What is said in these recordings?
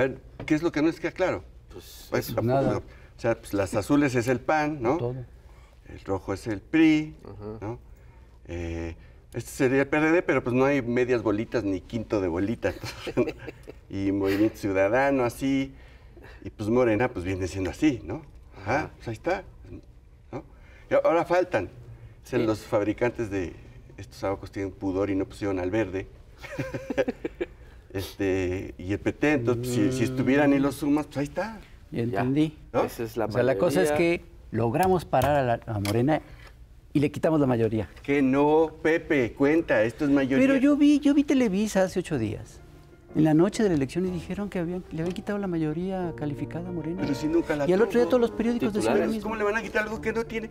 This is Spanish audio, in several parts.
ver, ¿qué es lo que no es que claro? Pues, pues O sea, pues, las azules es el PAN, ¿no? El rojo es el PRI, ¿no? Eh, este sería el PRD, pero pues no hay medias bolitas ni quinto de bolitas y Movimiento Ciudadano, así. Y pues Morena, pues viene siendo así, ¿no? Ajá, pues ahí está. ¿no? Y ahora faltan. Los fabricantes de estos abacos tienen pudor y no pusieron al verde. este, y el PT. si, estuvieran y los sumas, pues ahí está. Ya entendí. Esa es la o sea, la cosa es que logramos parar a, la, Morena y le quitamos la mayoría. Que no, Pepe, cuenta, esto es mayoría. Pero yo vi, yo vi Televisa hace ocho días en la noche de la elección y dijeron que le habían quitado la mayoría calificada a Morena. Pero si nunca la Y al otro día todos los periódicos decían lo mismo. ¿Cómo le van a quitar algo que no tiene?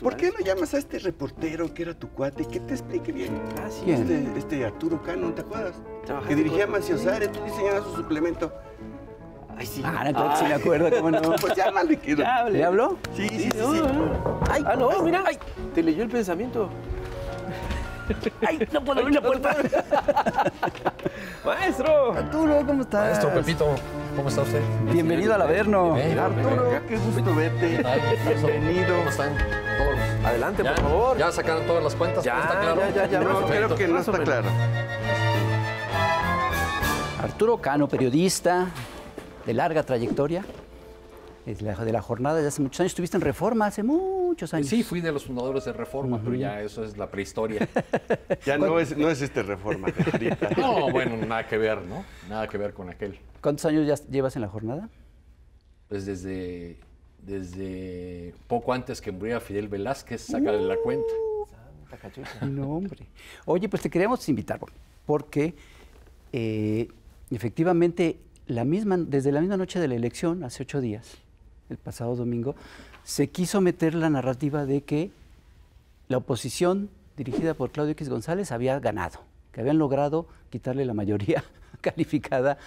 ¿Por qué no llamas a este reportero que era tu cuate que te explique bien? Ah, sí, este, este Arturo Cano, ¿te acuerdas? que dirigía a Macio Sárez, tú diseñabas su suplemento. Ay, sí. Ah, entonces que sí me acuerdo, ¿cómo no? pues llámale. Que... ¿Le habló? Sí, sí, sí. sí, sí. Ay, ah, no, mira. te leyó el pensamiento. Ay, no puedo abrir la puerta. Maestro. Arturo, ¿cómo estás? Maestro Pepito, ¿cómo está usted? Bienvenido al Averno. Arturo, qué gusto verte. Bienvenido. ¿Cómo están? Todos. Adelante, por favor. Ya sacaron todas las cuentas. Ya, está claro. Ya, ya, No, creo que no está claro. Arturo Cano, periodista de larga trayectoria, de la jornada de hace muchos años. Estuviste en Reforma hace mucho pues sí, fui de los fundadores de Reforma, pero ya eso es la prehistoria. ya no, es, no existe Reforma. no, bueno, nada que ver, ¿no? Nada que ver con aquel. ¿Cuántos años ya llevas en la jornada? Pues desde, desde poco antes que muriera Fidel Velázquez, sacarle la cuenta. No, hombre. Oye, pues te queríamos invitar, porque eh, efectivamente, la misma, desde la misma noche de la elección, hace ocho días, el pasado domingo, se quiso meter la narrativa de que la oposición dirigida por Claudio X González había ganado, que habían logrado quitarle la mayoría calificada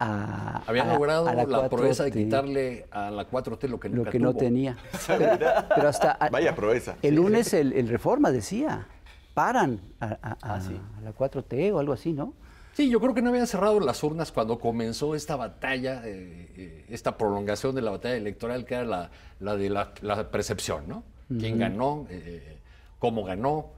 a, Habían logrado la, proeza de quitarle a la 4T lo que, no tenía. pero, hasta Vaya proeza. El lunes el, Reforma decía, paran a, ah, la 4T o algo así, ¿no? Sí, yo creo que no habían cerrado las urnas cuando comenzó esta batalla, eh, eh, esta prolongación de la batalla electoral, que era la, de la, percepción, ¿no? ¿Quién ganó? Eh, ¿Cómo ganó?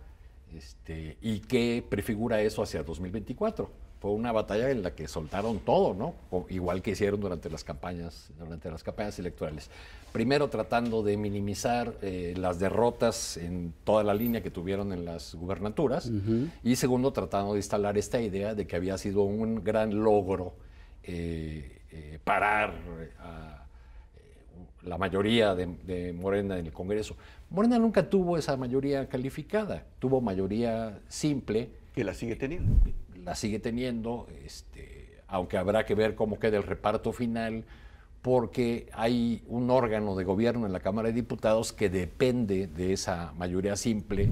Este, ¿Y qué prefigura eso hacia 2024? fue una batalla en la que soltaron todo, ¿no? igual que hicieron durante las campañas, durante las campañas electorales. Primero tratando de minimizar eh, las derrotas en toda la línea que tuvieron en las gubernaturas y segundo tratando de instalar esta idea de que había sido un gran logro eh, eh, parar a la mayoría de, de, Morena en el Congreso. Morena nunca tuvo esa mayoría calificada, tuvo mayoría simple. Que la sigue teniendo la sigue teniendo, este, aunque habrá que ver cómo queda el reparto final, porque hay un órgano de gobierno en la Cámara de Diputados que depende de esa mayoría simple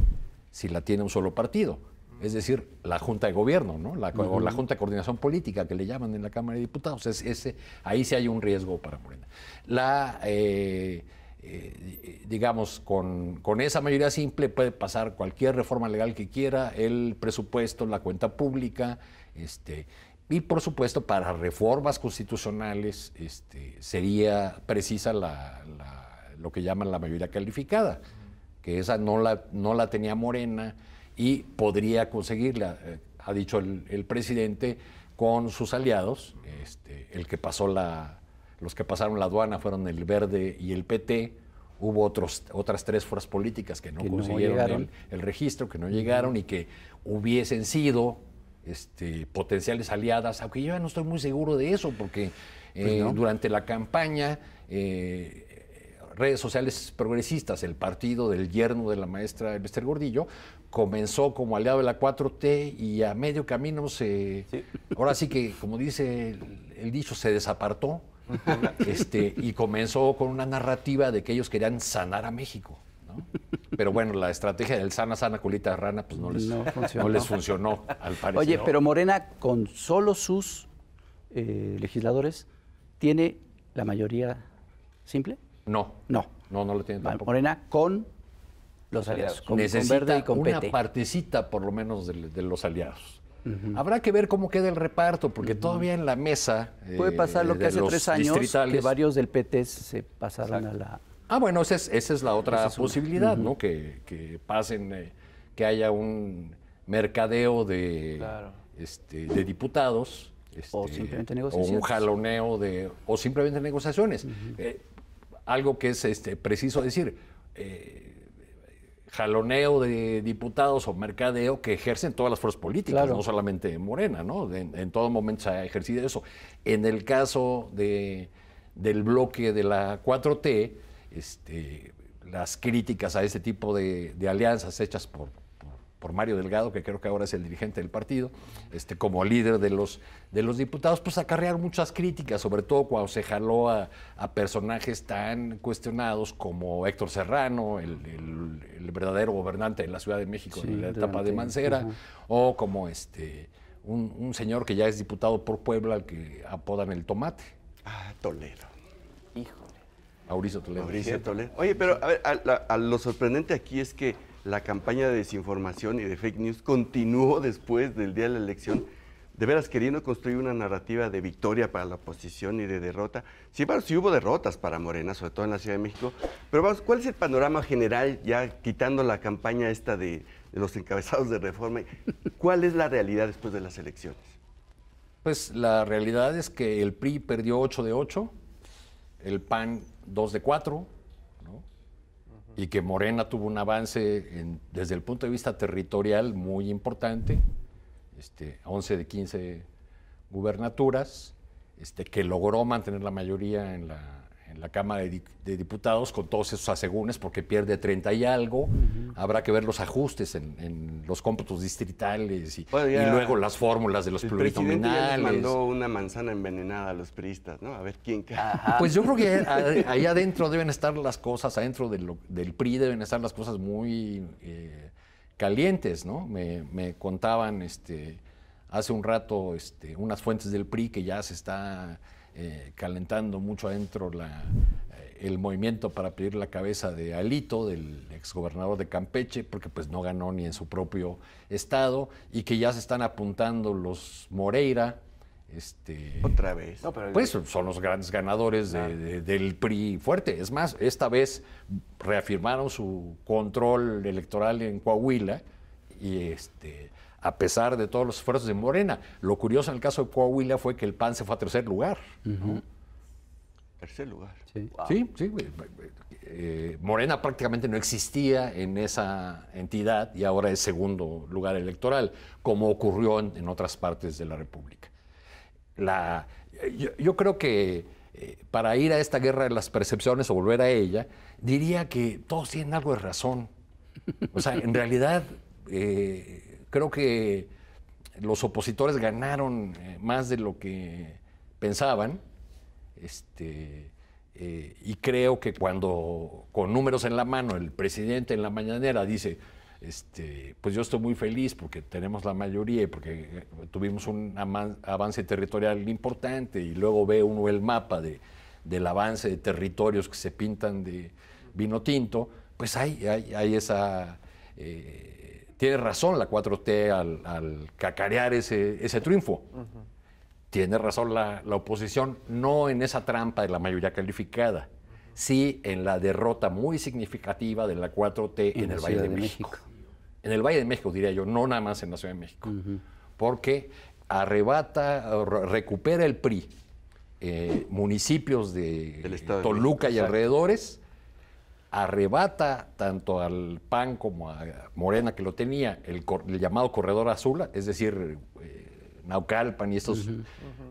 si la tiene un solo partido. Es decir, la Junta de Gobierno, ¿no? O la Junta de Coordinación Política, que le llaman en la Cámara de Diputados. Es, ese, ahí sí hay un riesgo para Morena. La, eh, eh, digamos, con, esa mayoría simple puede pasar cualquier reforma legal que quiera, el presupuesto, la cuenta pública, este, y por supuesto para reformas constitucionales este, sería precisa lo que llaman la mayoría calificada, que esa no la, no la tenía Morena y podría conseguirla, eh, ha dicho el, presidente, con sus aliados, este, el que pasó la los que pasaron la aduana fueron el Verde y el PT. Hubo otros, otras tres fuerzas políticas que no consiguieron el, registro, que no llegaron y que hubiesen sido este, potenciales aliadas, aunque yo ya no estoy muy seguro de eso, porque pues eh, durante la campaña eh, redes sociales progresistas, el partido del yerno de la maestra Elvester Gordillo, comenzó como aliado de la 4T y a medio camino se. Ahora sí que, como dice el, dicho, se desapartó este, y comenzó con una narrativa de que ellos querían sanar a México. ¿no? Pero bueno, la estrategia del sana, sana, Culita rana, pues no les, funcionó, al parecer. Oye, pero Morena, con solo sus eh, legisladores, ¿tiene la mayoría simple? No. No. No, no lo tiene Morena con los aliados. Con, Verde y con una partecita, por lo menos, de los aliados. Habrá que ver cómo queda el reparto, porque todavía en la mesa. Eh, Puede pasar lo que hace tres años, que varios del PT se pasaran a la. Ah, bueno, esa es, esa es la otra posibilidad, ¿no? Que, pasen, eh, que haya un mercadeo de, este, de diputados. Este, o simplemente negociaciones. O un jaloneo de. O simplemente negociaciones. Eh, algo que es este, preciso decir jaloneo de diputados o mercadeo que ejercen todas las fuerzas políticas, no solamente Morena, ¿no? En, todo momento se ha ejercido eso. En el caso de, del bloque de la 4T, este, las críticas a ese tipo de alianzas hechas por por Mario Delgado, que creo que ahora es el dirigente del partido, este, como líder de los, de los diputados, pues acarrear muchas críticas, sobre todo cuando se jaló a, personajes tan cuestionados como Héctor Serrano, el, verdadero gobernante de la Ciudad de México en la etapa de Mancera, o como este un, señor que ya es diputado por Puebla, al que apodan el tomate. Ah, Toledo. Híjole. Mauricio Toledo. Mauricio Toledo. Oye, pero a ver, a lo sorprendente aquí es que la campaña de desinformación y de fake news continuó después del día de la elección, de veras queriendo construir una narrativa de victoria para la oposición y de derrota. Sí, sí hubo derrotas para Morena, sobre todo en la Ciudad de México, pero vamos, ¿cuál es el panorama general, ya quitando la campaña esta de, de los encabezados de reforma? ¿Cuál es la realidad después de las elecciones? Pues la realidad es que el PRI perdió 8 de 8, el PAN 2 de 4, y que Morena tuvo un avance desde el punto de vista territorial muy importante, este, 11 de 15 gubernaturas, este, que logró mantener la mayoría en la en la Cámara de, Diputados con todos esos asegúnes porque pierde 30 y algo. Habrá que ver los ajustes en, los cómputos distritales y, luego las fórmulas de los plurinominales. Ya mandó una manzana envenenada a los priistas, ¿no? A ver quién Pues yo creo que ahí adentro deben estar las cosas, adentro del PRI deben estar las cosas muy eh, calientes, ¿no? Me, me, contaban este, hace un rato este, unas fuentes del PRI que ya se está eh, calentando mucho adentro la, eh, el movimiento para pedir la cabeza de Alito, del exgobernador de Campeche, porque pues no ganó ni en su propio estado, y que ya se están apuntando los Moreira, este, otra vez pues son los grandes ganadores ah. del PRI fuerte es más esta vez reafirmaron su control electoral en Coahuila y este a pesar de todos los esfuerzos de Morena. Lo curioso en el caso de Coahuila fue que el PAN se fue a tercer lugar. Tercer lugar. Sí, sí. Eh, Morena prácticamente no existía en esa entidad y ahora es segundo lugar electoral, como ocurrió en, otras partes de la República. yo, creo que eh, para ir a esta guerra de las percepciones o volver a ella, diría que todos tienen algo de razón. O sea, en realidad... Eh, creo que los opositores ganaron eh, más de lo que pensaban. Este, eh, y creo que cuando con números en la mano el presidente en la mañanera dice, este, pues yo estoy muy feliz porque tenemos la mayoría y porque eh, tuvimos un avance territorial importante y luego ve uno el mapa de, del avance de territorios que se pintan de vino tinto, pues hay, hay, hay esa tiene razón la 4T al, cacarear ese, triunfo. Tiene razón la, oposición, no en esa trampa de la mayoría calificada, sí en la derrota muy significativa de la 4T en, el Valle de, México. En el Valle de México, diría yo, no nada más en la Ciudad de México. Porque arrebata, recupera el PRI eh, municipios de Toluca y alrededores arrebata tanto al PAN como a Morena, que lo tenía, el, llamado corredor azul, es decir, eh, Naucalpan y estos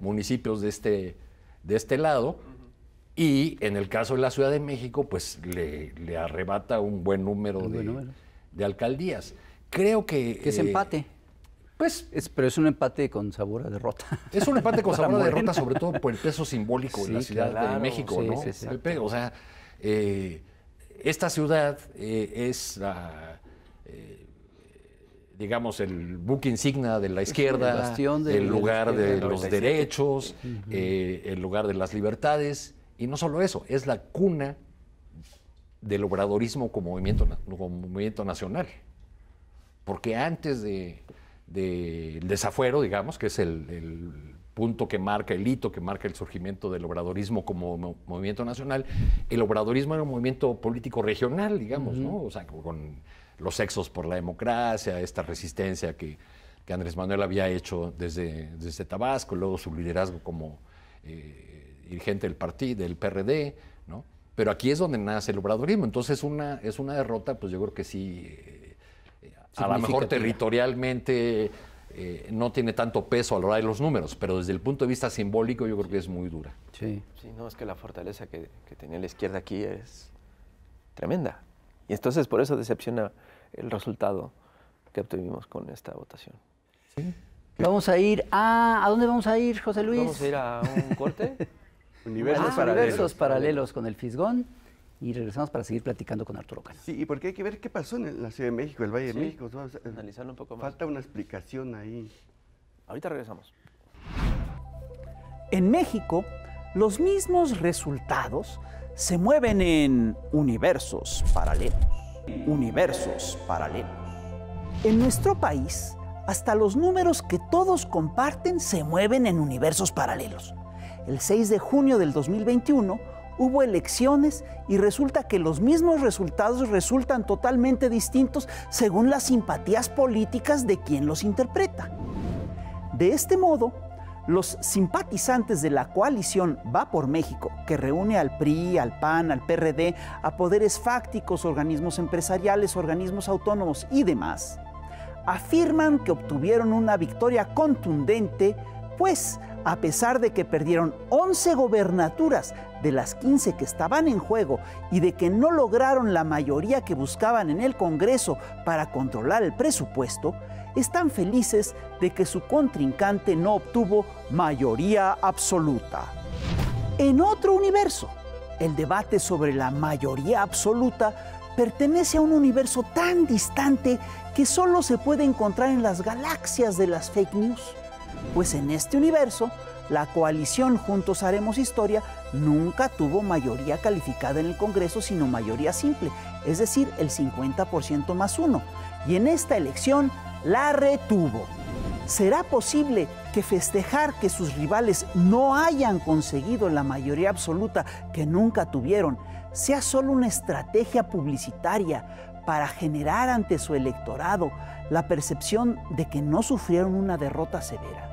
municipios de este, de este lado. Y en el caso de la Ciudad de México, pues le, arrebata un buen número, de, alcaldías. Creo que... es eh, empate. Pues, pero es un empate con sabor a derrota. Es un empate con sabor a derrota, sobre todo por el peso simbólico de la Ciudad de México, ¿no? Sí, o sea, eh, esta ciudad eh, es eh, digamos, el buque insignia de la izquierda, el, lugar de, los derechos, eh, el lugar de las libertades, y no solo eso, es la cuna del obradorismo como movimiento, nacional. Porque antes del desafuero, digamos, que es el punto que marca, el hito que marca el surgimiento del obradorismo como movimiento nacional, el obradorismo era un movimiento político regional, digamos, ¿no? O sea, con los sexos por la democracia, esta resistencia que, Andrés Manuel había hecho desde, desde Tabasco, luego su liderazgo como eh, dirigente del partido, del PRD, ¿no? Pero aquí es donde nace el obradorismo. Entonces, una, es una derrota, pues yo creo que sí, eh, eh, a lo mejor territorialmente eh, no tiene tanto peso a la hora de los números, pero desde el punto de vista simbólico yo creo que es muy dura. Sí, sí no, es que la fortaleza que, que tenía la izquierda aquí es tremenda. Y entonces por eso decepciona el resultado que obtuvimos con esta votación. ¿Sí? Vamos a ir a... ¿A dónde vamos a ir, José Luis? Vamos a ir a un corte. Universos, paralelos. universos paralelos con el Fisgón y regresamos para seguir platicando con Arturo Cano. Sí, porque hay que ver qué pasó en la Ciudad de México, el Valle de México. analizarlo un poco más. Falta una explicación ahí. Ahorita regresamos. En México, los mismos resultados se mueven en universos paralelos. Universos paralelos. En nuestro país, hasta los números que todos comparten se mueven en universos paralelos. El 6 de junio del 2021, hubo elecciones y resulta que los mismos resultados resultan totalmente distintos según las simpatías políticas de quien los interpreta. De este modo, los simpatizantes de la coalición Va por México, que reúne al PRI, al PAN, al PRD, a poderes fácticos, organismos empresariales, organismos autónomos y demás, afirman que obtuvieron una victoria contundente, pues a pesar de que perdieron 11 gobernaturas de las 15 que estaban en juego y de que no lograron la mayoría que buscaban en el Congreso para controlar el presupuesto, están felices de que su contrincante no obtuvo mayoría absoluta. En otro universo, el debate sobre la mayoría absoluta pertenece a un universo tan distante que solo se puede encontrar en las galaxias de las fake news. Pues en este universo, la coalición Juntos Haremos Historia nunca tuvo mayoría calificada en el Congreso, sino mayoría simple, es decir, el 50% más uno. Y en esta elección la retuvo. ¿Será posible que festejar que sus rivales no hayan conseguido la mayoría absoluta que nunca tuvieron sea solo una estrategia publicitaria para generar ante su electorado la percepción de que no sufrieron una derrota severa?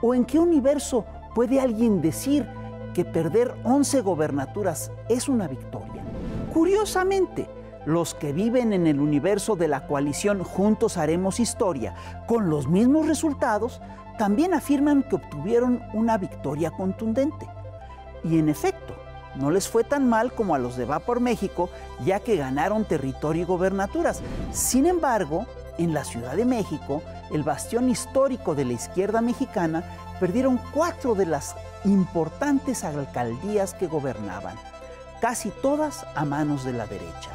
¿O en qué universo puede alguien decir que perder 11 gobernaturas es una victoria? Curiosamente, los que viven en el universo de la coalición Juntos Haremos Historia, con los mismos resultados, también afirman que obtuvieron una victoria contundente. Y en efecto, no les fue tan mal como a los de Vapor México, ya que ganaron territorio y gobernaturas. Sin embargo, en la Ciudad de México, el bastión histórico de la izquierda mexicana, perdieron cuatro de las importantes alcaldías que gobernaban, casi todas a manos de la derecha.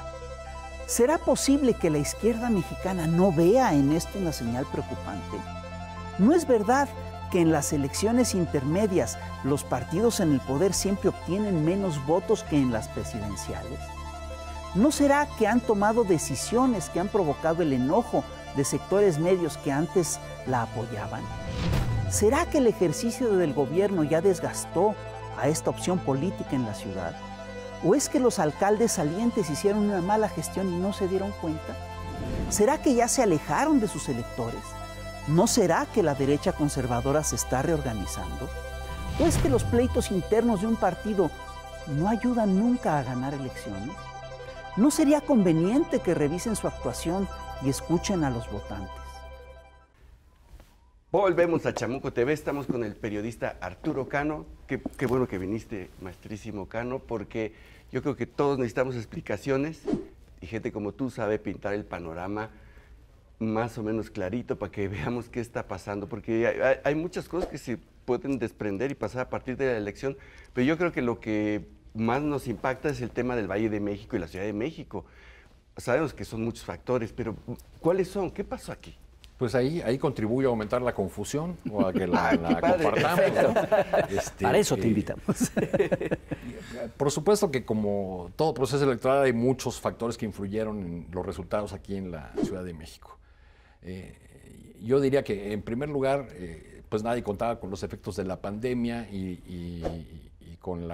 ¿Será posible que la izquierda mexicana no vea en esto una señal preocupante? No es verdad que en las elecciones intermedias los partidos en el poder siempre obtienen menos votos que en las presidenciales? ¿No será que han tomado decisiones que han provocado el enojo de sectores medios que antes la apoyaban? ¿Será que el ejercicio del gobierno ya desgastó a esta opción política en la ciudad? ¿O es que los alcaldes salientes hicieron una mala gestión y no se dieron cuenta? ¿Será que ya se alejaron de sus electores? ¿No será que la derecha conservadora se está reorganizando? ¿O es que los pleitos internos de un partido no ayudan nunca a ganar elecciones? ¿No sería conveniente que revisen su actuación y escuchen a los votantes? Volvemos a Chamuco TV, estamos con el periodista Arturo Cano. Qué, bueno que viniste, maestrísimo Cano, porque yo creo que todos necesitamos explicaciones y gente como tú sabe pintar el panorama más o menos clarito para que veamos qué está pasando, porque hay, muchas cosas que se pueden desprender y pasar a partir de la elección, pero yo creo que lo que más nos impacta es el tema del Valle de México y la Ciudad de México. Sabemos que son muchos factores, pero ¿cuáles son? ¿Qué pasó aquí? Pues ahí, ahí contribuye a aumentar la confusión o a que la, ah, compartamos. Este, para eso te eh, invitamos. por supuesto que como todo proceso electoral hay muchos factores que influyeron en los resultados aquí en la Ciudad de México. Eh, yo diría que en primer lugar, eh, pues nadie contaba con los efectos de la pandemia y, con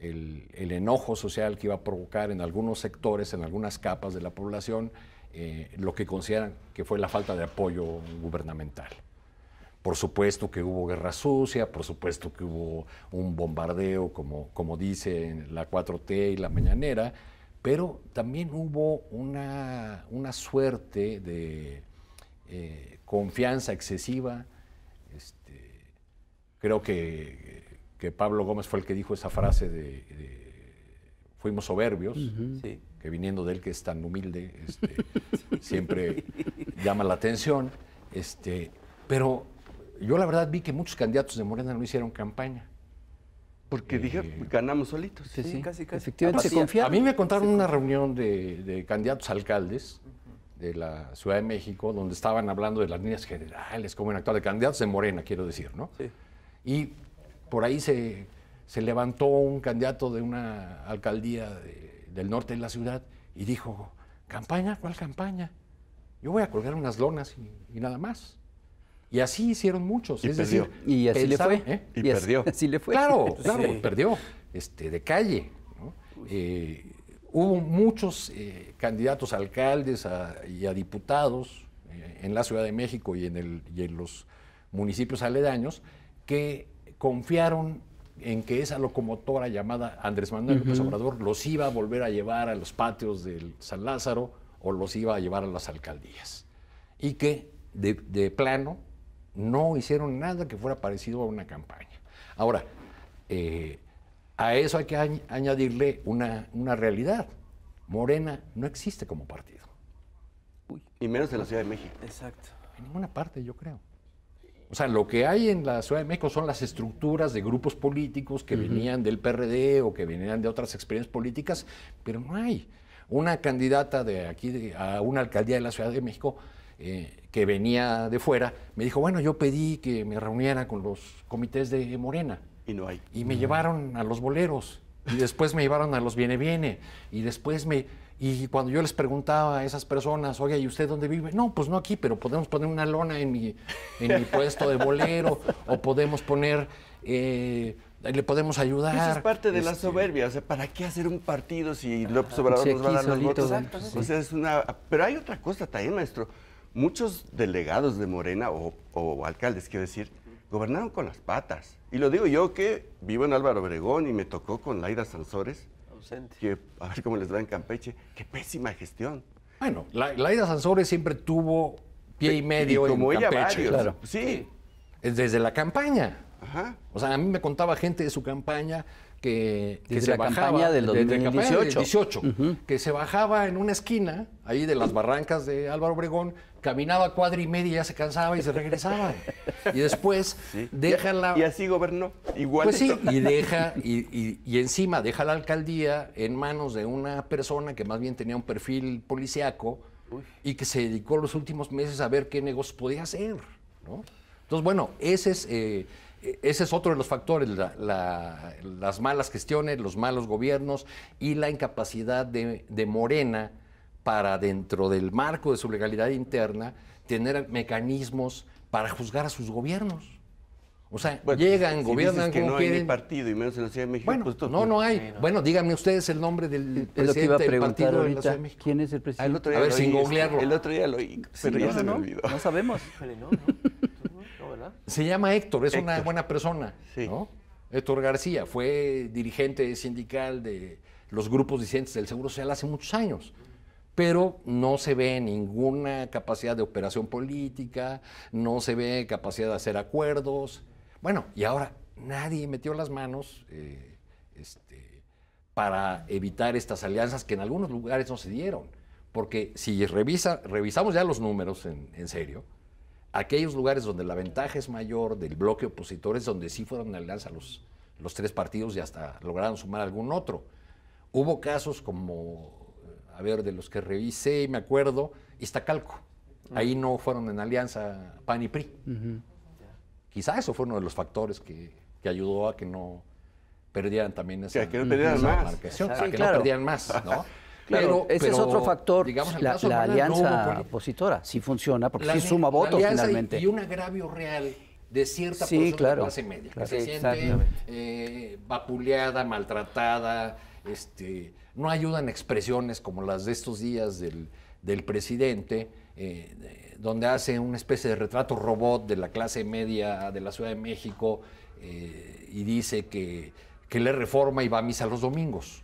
el, enojo social que iba a provocar en algunos sectores, en algunas capas de la población, eh, lo que consideran que fue la falta de apoyo gubernamental. Por supuesto que hubo guerra sucia, por supuesto que hubo un bombardeo, como, como dice la 4T y la mañanera, pero también hubo una, suerte de eh, confianza excesiva. Este, creo que, Pablo Gómez fue el que dijo esa frase de, fuimos soberbios, que viniendo de él que es tan humilde, este, siempre llama la atención. Este, pero yo la verdad vi que muchos candidatos de Morena no hicieron campaña. Porque eh, dije, ganamos solitos. Sí, sí, casi, casi. Efectivamente, A mí me contaron una reunión de, candidatos alcaldes de la Ciudad de México, donde estaban hablando de las líneas generales, cómo actuar de candidatos de Morena, quiero decir, ¿no? Sí. Y por ahí se, levantó un candidato de una alcaldía del norte de la ciudad y dijo, ¿campaña? ¿Cuál campaña? Yo voy a colgar unas lonas y nada más. Y así hicieron muchos. Y así le fue. ¿Eh? Y, perdió. Así, le fue. Claro, claro, perdió. Este, de calle. Pues eh, hubo muchos eh, candidatos a alcaldes y a diputados en la Ciudad de México y en, el, en los municipios aledaños que confiaron en que esa locomotora llamada Andrés Manuel López Obrador los iba a volver a llevar a los patios del San Lázaro o los iba a llevar a las alcaldías. Y que de, de plano no hicieron nada que fuera parecido a una campaña. Ahora, eh, a eso hay que añadirle una, realidad. Morena no existe como partido. Y menos en la Ciudad de México. Exacto. En ninguna parte, yo creo. O sea, lo que hay en la Ciudad de México son las estructuras de grupos políticos que venían del PRD o que venían de otras experiencias políticas, pero no hay. Una candidata de aquí a una alcaldía de la Ciudad de México eh, que venía de fuera, me dijo, bueno, yo pedí que me reuniera con los comités de Morena. Y no hay. Y me llevaron a los boleros, y después me llevaron a los viene viene, y después me... Y cuando yo les preguntaba a esas personas, oye, ¿y usted dónde vive? No, pues no aquí, pero podemos poner una lona en mi, en mi puesto de bolero, o podemos poner, eh, le podemos ayudar. es parte de la este, soberbia, o sea, ¿para qué hacer un partido si López Obrador nos va a dar los votos? es una... Pero hay otra cosa también, maestro muchos delegados de Morena o, alcaldes, quiero decir, gobernaron con las patas. Y lo digo yo que vivo en Álvaro Obregón y me tocó con Laida Sansores. Ausente. Que, a ver cómo les va en Campeche. Qué pésima gestión. Bueno, Laida Sansores siempre tuvo pie y medio como en ella Campeche. claro. Sí. Desde la campaña. Ajá. O sea, a mí me contaba gente de su campaña que, desde la campaña del 2018, que se bajaba en una esquina ahí de las barrancas de Álvaro Obregón caminaba cuadra y media, ya se cansaba y se regresaba. Y después deja la... Y así gobernó, igual. Pues sí, y deja, y, encima deja la alcaldía en manos de una persona que más bien tenía un perfil policiaco y que se dedicó los últimos meses a ver qué negocios podía hacer. ¿no? Entonces, bueno, ese es... Eh, ese es otro de los factores, las malas gestiones, los malos gobiernos y la incapacidad de, de Morena para dentro del marco de su legalidad interna tener mecanismos para juzgar a sus gobiernos. O sea, llegan, si gobiernan que no hay partido y menos en la Ciudad de México. Bueno, pues no, no hay. Bueno, díganme ustedes el nombre del presidente del partido de la Ciudad de México. ¿Quién es el presidente? a ver, sin googlearlo. El otro día lo oí, pero ya se me olvidó. No sabemos. no, Se llama Héctor, es una buena persona, sí. ¿no? Héctor García fue dirigente sindical de los grupos disidentes del Seguro Social hace muchos años pero no se ve ninguna capacidad de operación política, no se ve capacidad de hacer acuerdos. Bueno, y ahora nadie metió las manos eh, este, para evitar estas alianzas que en algunos lugares no se dieron. Porque si revisa, revisamos ya los números en, serio, aquellos lugares donde la ventaja es mayor del bloque opositor es donde sí fueron alianzas alianza los, los tres partidos y hasta lograron sumar algún otro. Hubo casos como a ver, de los que revisé, me acuerdo, Iztacalco. Ahí no fueron en alianza PAN y PRI. quizás Quizá eso fue uno de los factores que, ayudó a que no perdieran también esa, que no más. marcación, que no más, ¿no? Claro, ese es otro factor. la, alianza opositora sí funciona porque sí suma votos finalmente. Y, un agravio real de cierta sí, persona clase media, que se siente eh, vapuleada, maltratada, este, no ayudan expresiones como las de estos días del, presidente, eh, donde hace una especie de retrato robot de la clase media de la Ciudad de México eh, y dice que, le reforma y va a misa los domingos.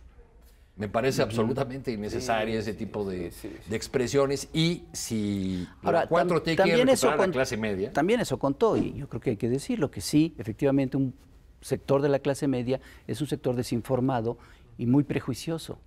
Me parece absolutamente innecesaria ese tipo de, expresiones. Y si Ahora, cuatro tam, también la clase media. También eso contó, y yo creo que hay que decirlo, que sí, efectivamente, un sector de la clase media es un sector desinformado y muy prejuicioso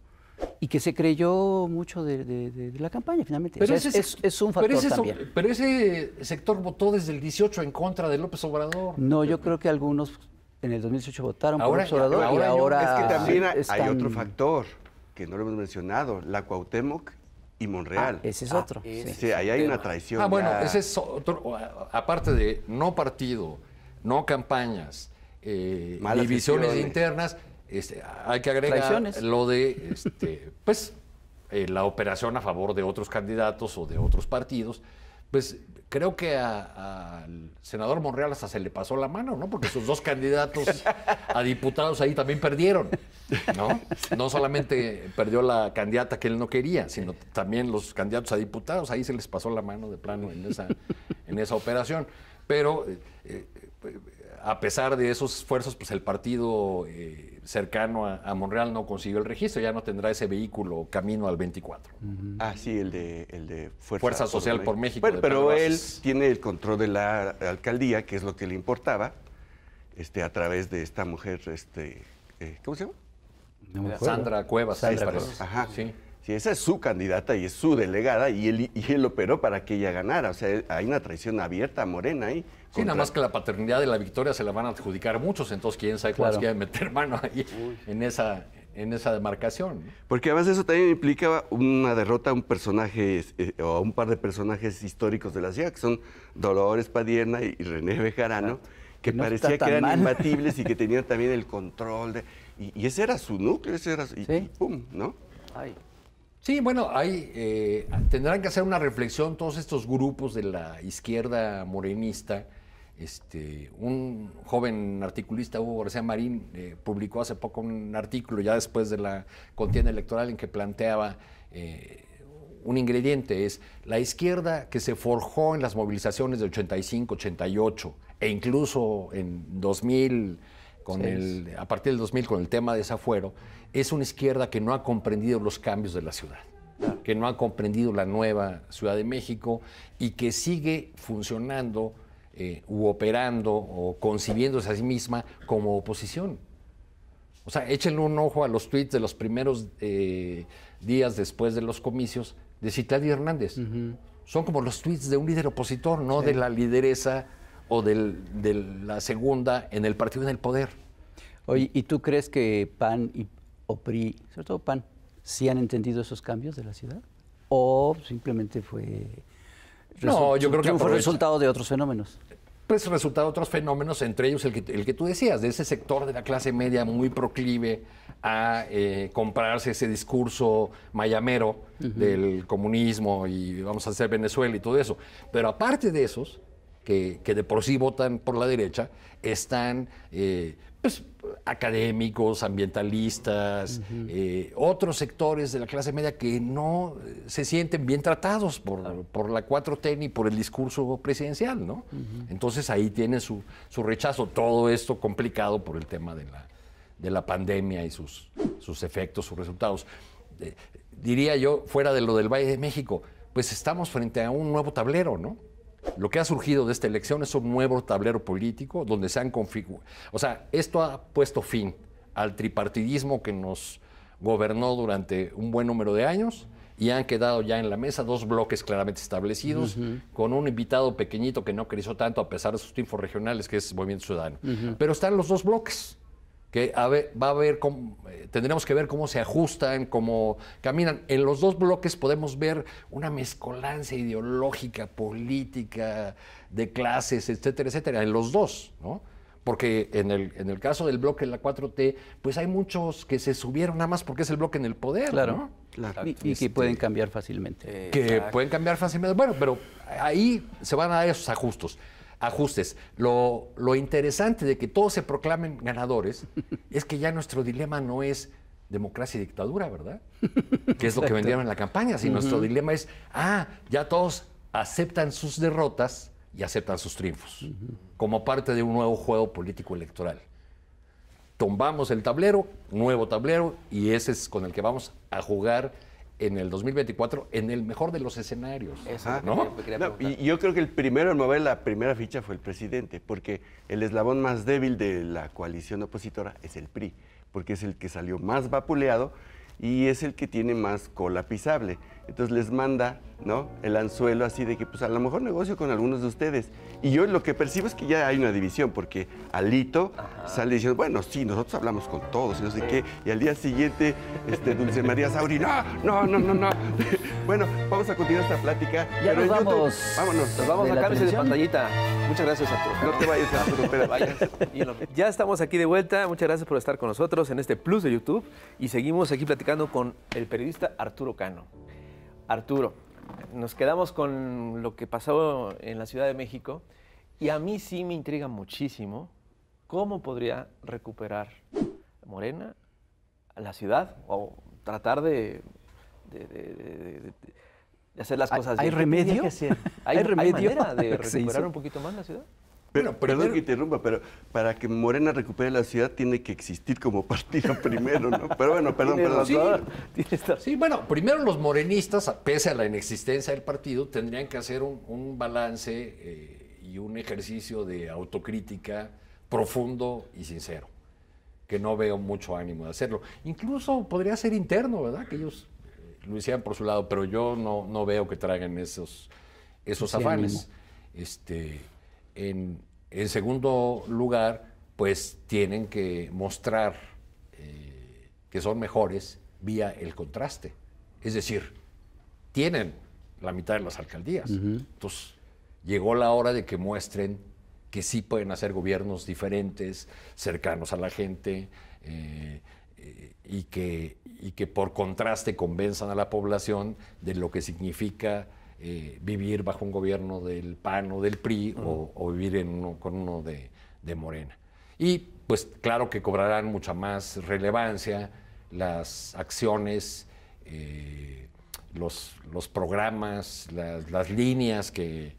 y que se creyó mucho de, la campaña finalmente. Pero ese, es, un factor pero ese, Pero ese sector votó desde el 18 en contra de López Obrador. No, yo creo que algunos en el 2018 votaron por López Obrador ahora, y ahora... también hay, otro factor que no lo hemos mencionado, la Cuauhtémoc y Monreal. Ah, ese es otro. Ah, sí, ahí hay una traición. Ah, bueno, ese es otro, aparte de no partido, no campañas, eh, divisiones internas, este, hay que agregar lo de, este, pues, eh, la operación a favor de otros candidatos o de otros partidos. Pues creo que al senador Monreal hasta se le pasó la mano, ¿no? Porque sus dos candidatos a diputados ahí también perdieron, ¿no? No solamente perdió la candidata que él no quería, sino también los candidatos a diputados, ahí se les pasó la mano de plano en esa, en esa operación. Pero eh, eh, a pesar de esos esfuerzos, pues el partido eh, cercano a, Monreal no consiguió el registro, ya no tendrá ese vehículo camino al 24. Ah, sí, el de, el de Fuerza, Social por México. bueno, pero él tiene el control de la alcaldía, que es lo que le importaba, este, a través de esta mujer, este, eh, ¿cómo se llama? Sandra Cuevas. Sandra Ajá. Sí esa es su candidata y es su delegada y él, operó para que ella ganara. O sea, hay una traición abierta, morena ahí. Sí, nada más que la paternidad de la victoria se la van a adjudicar muchos, entonces quién sabe va a meter mano ahí en esa, en esa demarcación. Porque además eso también implicaba una derrota a un personaje eh, o a un par de personajes históricos de la ciudad, que son Dolores Padierna y René Bejarano, que parecía que eran imbatibles y que tenían también el control de. Y, ese era su núcleo, ese era su. pum, ¿no? Ay. Sí, bueno, hay, eh, tendrán que hacer una reflexión todos estos grupos de la izquierda morenista. Este, un joven articulista, Hugo García Marín, eh, publicó hace poco un artículo, ya después de la contienda electoral, en que planteaba eh, un ingrediente, es la izquierda que se forjó en las movilizaciones de 85, 88 e incluso en 2000, a partir del 2000 con el tema de desafuero es una izquierda que no ha comprendido los cambios de la ciudad, que no ha comprendido la nueva Ciudad de México y que sigue funcionando eh, u operando o concibiéndose a sí misma como oposición. O sea, échenle un ojo a los tweets de los primeros eh, días después de los comicios de Citlali Hernández. Son como los tweets de un líder opositor, no de la lideresa o de la segunda en el partido en el poder. Oye, ¿y tú crees que PAN y o PRI, sobre todo PAN, sí han entendido esos cambios de la ciudad? ¿O simplemente fue... No, yo creo que fue resultado de otros fenómenos pues resultado de otros fenómenos, entre ellos el que, tú decías, de ese sector de la clase media muy proclive a eh, comprarse ese discurso mayamero del comunismo y vamos a hacer Venezuela y todo eso. Pero aparte de esos, que, de por sí votan por la derecha, están eh, pues, académicos, ambientalistas, eh, otros sectores de la clase media que no eh, se sienten bien tratados por, por la 4T ni por el discurso presidencial, ¿no? Entonces ahí tiene su, rechazo, todo esto complicado por el tema de la, de la pandemia y sus, sus efectos, sus resultados. diría yo, fuera de lo del Valle de México, pues estamos frente a un nuevo tablero, ¿no? Lo que ha surgido de esta elección es un nuevo tablero político donde se han configurado. O sea, esto ha puesto fin al tripartidismo que nos gobernó durante un buen número de años y han quedado ya en la mesa dos bloques claramente establecidos, con un invitado pequeñito que no creció tanto a pesar de sus triunfos regionales, que es Movimiento Ciudadano. Pero están los dos bloques que va a haber, eh, tendremos que ver cómo se ajustan, cómo caminan. En los dos bloques podemos ver una mezcolanza ideológica, política, de clases, etcétera, etcétera, en los dos, ¿no? Porque en el, en el caso del bloque de la 4T, pues hay muchos que se subieron nada más porque es el bloque en el poder, claro, Y, que pueden cambiar fácilmente. Que pueden cambiar fácilmente. Bueno, pero ahí se van a dar esos ajustos ajustes. Lo, interesante de que todos se proclamen ganadores es que ya nuestro dilema no es democracia y dictadura, ¿verdad? que es lo que vendieron en la campaña. Si nuestro dilema es, ah, ya todos aceptan sus derrotas y aceptan sus triunfos, como parte de un nuevo juego político electoral. Tombamos el tablero, nuevo tablero, y ese es con el que vamos a jugar en el 2024 en el mejor de los escenarios. ¿no? y yo creo que el primero en mover la primera ficha fue el presidente, porque el eslabón más débil de la coalición opositora es el PRI, porque es el que salió más vapuleado y es el que tiene más cola pisable. Entonces les manda ¿no? El anzuelo así de que pues a lo mejor negocio con algunos de ustedes. Y yo lo que percibo es que ya hay una división, porque Alito sale diciendo, bueno, sí, nosotros hablamos con todos y no sé qué, y al día siguiente este, Dulce María Sauri, no, no, no, no, no. bueno, vamos a continuar esta plática. Ya nos vamos. vámonos. Nos vamos a cambiar de pantallita. Muchas gracias, Arturo. No te vayas, ya estamos aquí de vuelta. Muchas gracias por estar con nosotros en este Plus de YouTube y seguimos aquí platicando con el periodista Arturo Cano. Arturo, nos quedamos con lo que pasó en la Ciudad de México y a mí sí me intriga muchísimo cómo podría recuperar Morena la ciudad o tratar de, hacer las cosas bien. ¿Hay remedio? ¿Hay, ¿Hay, remedio? ¿Hay manera de recuperar un poquito más la ciudad? Perdón que interrumpa, pero para que Morena recupere la ciudad tiene que existir como partido primero, ¿no? Pero bueno, perdón, perdón. Sí, bueno, primero los morenistas, pese a la inexistencia del partido, tendrían que hacer un, balance eh, y un ejercicio de autocrítica profundo y sincero, que no veo mucho ánimo de hacerlo. Incluso podría ser interno, ¿verdad? Que ellos eh, lo hicieran por su lado, pero yo no, no veo que traigan esos, esos afanes. Este, en, segundo lugar, pues tienen que mostrar eh, que son mejores vía el contraste. Es decir, tienen la mitad de las alcaldías. Entonces, llegó la hora de que muestren que sí pueden hacer gobiernos diferentes, cercanos a la gente, eh, eh, y, que, y que por contraste convenzan a la población de lo que significa eh, vivir bajo un gobierno del PAN o del PRI o, vivir en con uno de, Morena. Y pues claro que cobrarán mucha más relevancia las acciones, eh, los, programas, las, líneas que,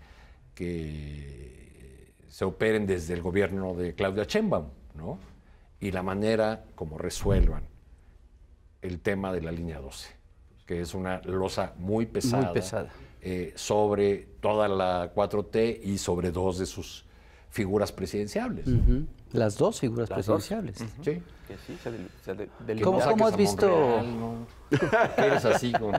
se operen desde el gobierno de Claudia Chembaum Y la manera como resuelvan el tema de la línea 12, que es una losa muy pesada. Muy pesada eh, sobre toda la 4T y sobre dos de sus figuras presidenciales. Las dos figuras presidenciales. Sí. ¿Cómo, has visto? así con,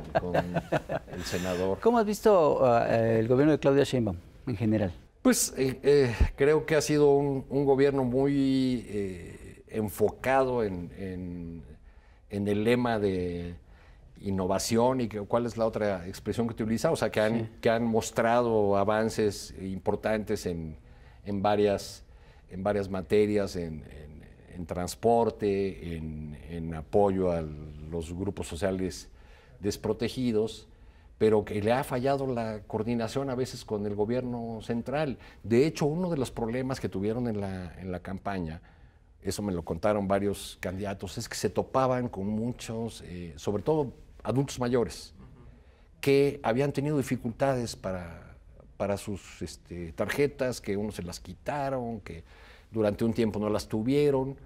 el senador. ¿Cómo has visto ah, eh, el gobierno de Claudia Sheinbaum en general? Pues eh, creo que ha sido un, gobierno muy enfocado en, el lema de innovación y cuál es la otra expresión que utiliza, o sea, que han, que han mostrado avances importantes en, en, varias, en varias materias, en, en, transporte, en, apoyo a los grupos sociales desprotegidos, pero que le ha fallado la coordinación a veces con el gobierno central. De hecho, uno de los problemas que tuvieron en la, en la campaña, eso me lo contaron varios candidatos, es que se topaban con muchos, eh, sobre todo adultos mayores que habían tenido dificultades para, para sus este, tarjetas, que unos se las quitaron, que durante un tiempo no las tuvieron.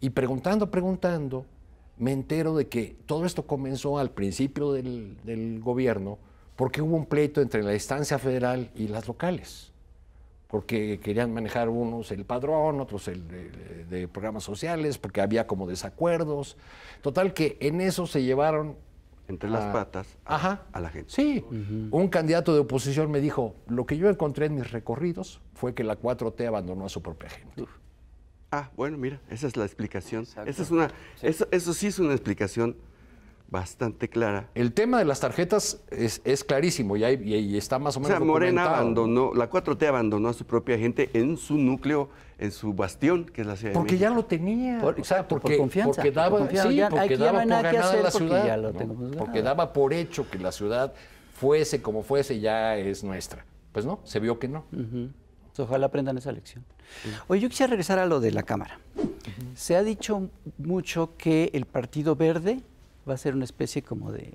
Y preguntando, preguntando, me entero de que todo esto comenzó al principio del, gobierno porque hubo un pleito entre la instancia federal y las locales, porque querían manejar unos el padrón, otros el de programas sociales, porque había como desacuerdos. Total que en eso se llevaron entre las ah, patas a, la gente. Sí, un candidato de oposición me dijo, lo que yo encontré en mis recorridos fue que la 4T abandonó a su propia gente. Ah, bueno, mira, esa es la explicación. Esa es una, Eso, eso sí es una explicación bastante clara. El tema de las tarjetas es, clarísimo y, está más o menos. O sea, Morena abandonó, la 4T abandonó a su propia gente en su núcleo, en su bastión, que es la ciudad. Porque ya lo tenía. Por, porque, por confianza. Porque daba, porque daba por la ciudad. Porque, por hecho que la ciudad fuese como fuese, ya es nuestra. Pues no, se vio que no. Pues ojalá aprendan esa lección. Oye, yo quisiera regresar a lo de la Cámara. Se ha dicho mucho que el Partido Verde va a ser una especie como de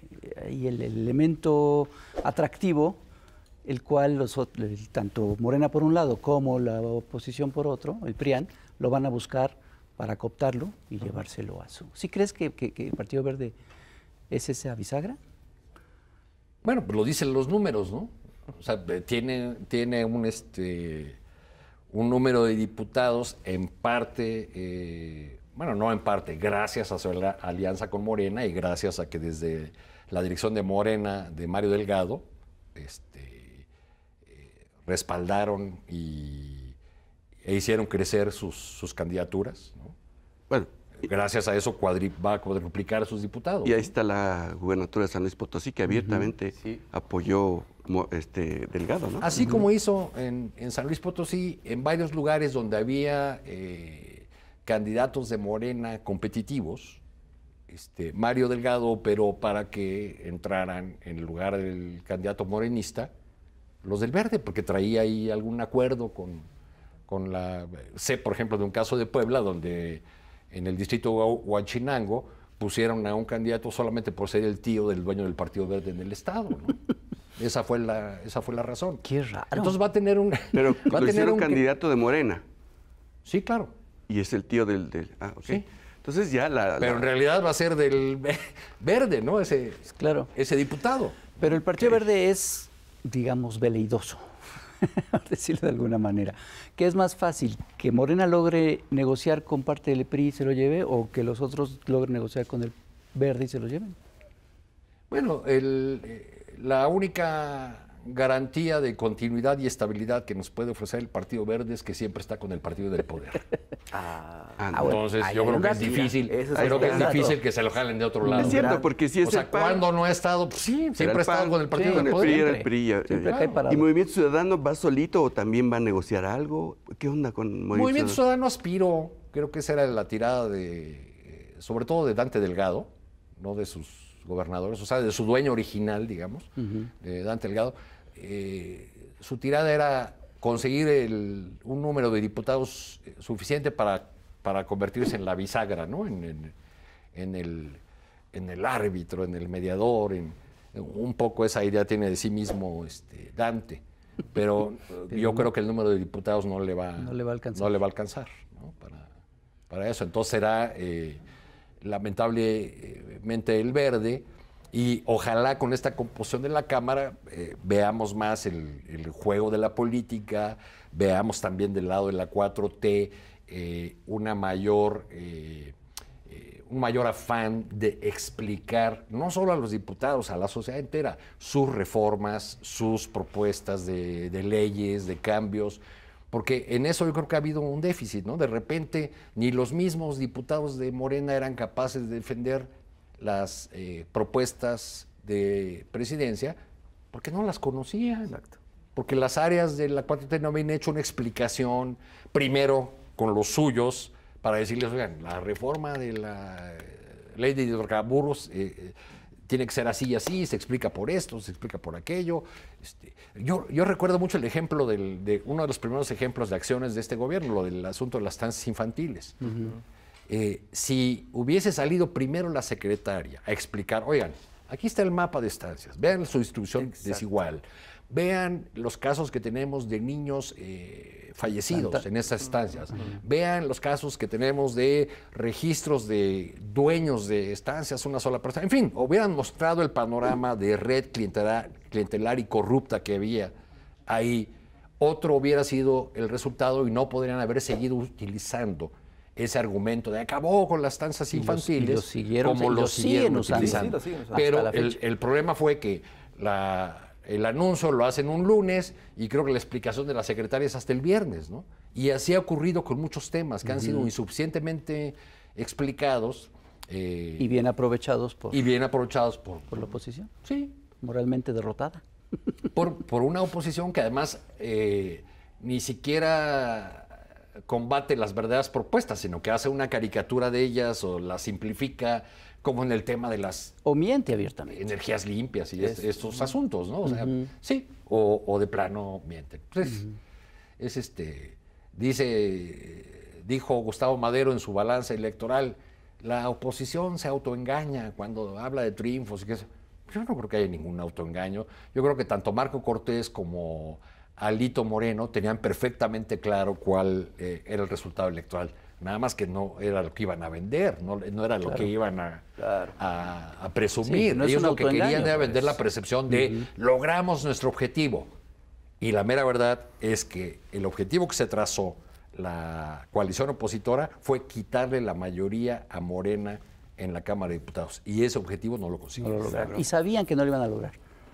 y el, elemento atractivo, el cual los, tanto Morena por un lado como la oposición por otro, el PRIAN, lo van a buscar para cooptarlo y llevárselo a su. ¿Sí crees que, el Partido Verde es esa bisagra? Bueno, pues lo dicen los números, ¿no? O sea, eh, tiene, tiene un este un número de diputados en parte eh, bueno, no en parte, gracias a su alianza con Morena y gracias a que desde la dirección de Morena, de Mario Delgado, este, eh, respaldaron y, e hicieron crecer sus, candidaturas. Bueno. Gracias a eso va a cuadruplicar a sus diputados. Y ahí está la gubernatura de San Luis Potosí, que abiertamente apoyó este, Delgado. ¿no? Así como hizo en, San Luis Potosí, en varios lugares donde había... Eh, candidatos de Morena competitivos. Este, Mario Delgado pero para que entraran en lugar del candidato morenista los del verde, porque traía ahí algún acuerdo con, con la... Sé, por ejemplo, de un caso de Puebla, donde en el distrito Huachinango pusieron a un candidato solamente por ser el tío del dueño del Partido Verde en el Estado. esa, fue la, esa fue la razón. Qué Entonces va a tener un... Pero va a tener un candidato de Morena. Sí, claro. Y es el tío del... ah, ok. Entonces ya la... Pero en realidad va a ser del verde, ¿no? Ese, claro. ese diputado. Pero el Partido Verde es, digamos, veleidoso, por decirlo de alguna manera. ¿Qué es más fácil? ¿Que Morena logre negociar con parte del PRI y se lo lleve o que los otros logren negociar con el Verde y se lo lleven? Bueno, el, eh, la única garantía de continuidad y estabilidad que nos puede ofrecer el Partido Verde es que siempre está con el Partido del Poder. Ah, ah, ah, Entonces yo creo que es difícil, creo que es difícil que se lo jalen de otro lado. Es cierto, porque si es o sea, cuando no ha estado, pues sí, siempre ha estado con el Partido del Poder. ¿Y Movimiento Ciudadano va solito o también va a negociar algo? ¿Qué onda con Movimiento, Movimiento Ciudadano? aspiro, creo que esa era la tirada de, eh, sobre todo de Dante Delgado, no de sus gobernadores, o sea, de su dueño original, digamos, de Dante Delgado. Eh, su tirada era conseguir un número de diputados eh, suficiente para, para convertirse en la bisagra, ¿no? En, el, árbitro, en el mediador, en, un poco esa idea tiene de sí mismo este, Dante, pero, yo creo que el número de diputados no le va, le va a alcanzar, para, eso. Entonces será eh, lamentablemente el verde y ojalá con esta composición de la Cámara eh, veamos más el, juego de la política, veamos también del lado de la 4T eh, una mayor, eh, un mayor afán de explicar, no solo a los diputados, a la sociedad entera, sus reformas, sus propuestas de, de leyes, de cambios. Porque en eso yo creo que ha habido un déficit, ¿no? De repente ni los mismos diputados de Morena eran capaces de defender las eh, propuestas de presidencia porque no las conocía? Porque las áreas de la 4 no habían hecho una explicación primero con los suyos para decirles, oigan, la reforma de la eh, ley de hidrocarburos eh, tiene que ser así y así, se explica por esto, se explica por aquello. Este, yo, yo, recuerdo mucho el ejemplo de uno de los primeros ejemplos de acciones de este gobierno, lo del asunto de las trans infantiles. Eh, si hubiese salido primero la secretaria a explicar, oigan, aquí está el mapa de estancias, vean su distribución desigual, vean los casos que tenemos de niños eh, fallecidos en esas estancias, vean los casos que tenemos de registros de dueños de estancias, una sola persona, en fin, hubieran mostrado el panorama de red clientelar y corrupta que había ahí, otro hubiera sido el resultado y no podrían haber seguido utilizando ese argumento de acabó con las tanzas infantiles, siguieron, como los siguen utilizando. Pero el, problema fue que el anuncio lo hacen un lunes y creo que la explicación de la secretaria es hasta el viernes, ¿no? Y así ha ocurrido con muchos temas que han sido insuficientemente explicados. Eh, y bien aprovechados por... Y bien aprovechados por... la oposición. Sí. Moralmente derrotada. Por, una oposición que además eh, ni siquiera combate las verdaderas propuestas, sino que hace una caricatura de ellas o las simplifica, como en el tema de las... O miente abiertamente. Energías limpias y estos asuntos, ¿no? O sí, o, de plano miente. Pues es este, dice, dijo Gustavo Madero en su balance electoral, la oposición se autoengaña cuando habla de triunfos y que eso. Yo no creo que haya ningún autoengaño. Yo creo que tanto Marco Cortés como Alito Moreno tenían perfectamente claro cuál eh, era el resultado electoral. Nada más que no era lo que iban a vender, no, era lo que iban a, presumir. no Ellos lo que querían era vender pues. la percepción de logramos nuestro objetivo. Y la mera verdad es que el objetivo que se trazó la coalición opositora fue quitarle la mayoría a Morena en la Cámara de Diputados. Y ese objetivo no lo consiguieron. y sabían que no lo iban a lograr.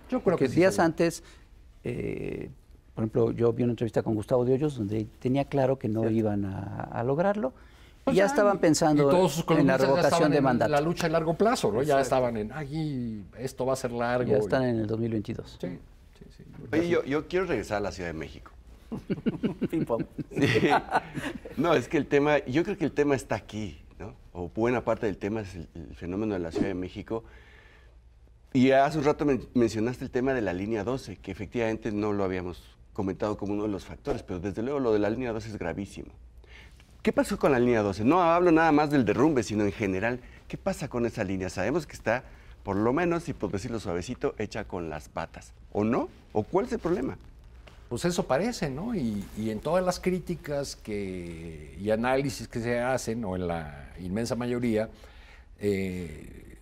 Yo creo que días antes eh, por ejemplo, yo vi una entrevista con Gustavo de Hoyos donde tenía claro que no iban a, lograrlo. Pues y ya, estaban pensando en la revocación de mandato. La lucha a largo plazo, ¿no? Ya estaban en, aquí, esto va a ser largo. Ya están en el 2022. Sí, sí, sí. yo, quiero regresar a la Ciudad de México. no, es que el tema, yo creo que el tema está aquí, ¿no? O buena parte del tema es el, fenómeno de la Ciudad de México. Y hace un rato mencionaste el tema de la línea 12, que efectivamente no lo habíamos comentado como uno de los factores, pero desde luego lo de la línea 12 es gravísimo. ¿Qué pasó con la línea 12? No hablo nada más del derrumbe, sino en general, ¿qué pasa con esa línea? Sabemos que está, por lo menos, y por decirlo suavecito, hecha con las patas, ¿o no? ¿O cuál es el problema? Pues eso parece, ¿no? Y, en todas las críticas y análisis que se hacen, o en la inmensa mayoría, eh,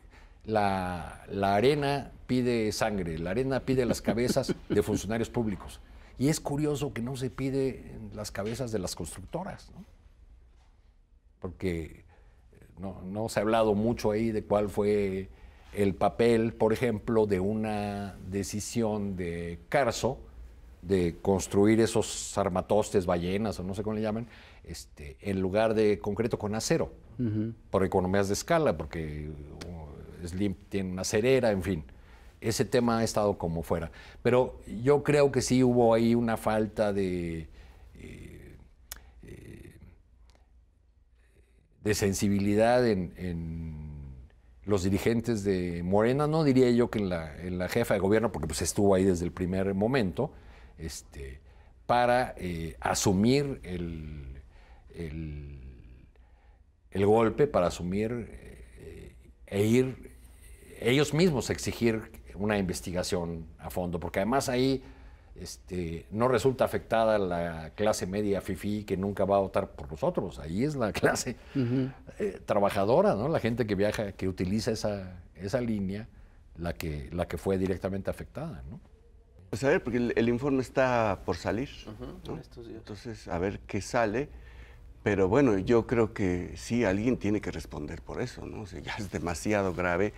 la arena pide sangre, la arena pide las cabezas de funcionarios públicos. Y es curioso que no se pide en las cabezas de las constructoras, porque eh, no, no, se ha hablado mucho ahí de cuál fue el papel, por ejemplo, de una decisión de Carso de construir esos armatostes, ballenas o no sé cómo le llaman, este, en lugar de concreto con acero, por economías de escala, porque uh, Slim tiene una acerera, en fin ese tema ha estado como fuera. Pero yo creo que sí hubo ahí una falta de, eh, eh, de sensibilidad en, los dirigentes de Morena, no diría yo que en la, jefa de gobierno, porque pues estuvo ahí desde el primer momento, este, para eh, asumir el, golpe, para asumir e ir ellos mismos a exigir una investigación a fondo, porque además ahí este, no resulta afectada la clase media fifí que nunca va a votar por nosotros. Ahí es la clase eh, trabajadora, ¿no? La gente que viaja, que utiliza esa, esa línea, la que, la que fue directamente afectada, ¿no? Pues a ver, porque el, informe está por salir. Entonces, a ver qué sale. Pero bueno, yo creo que sí, alguien tiene que responder por eso, ¿no? ya es demasiado grave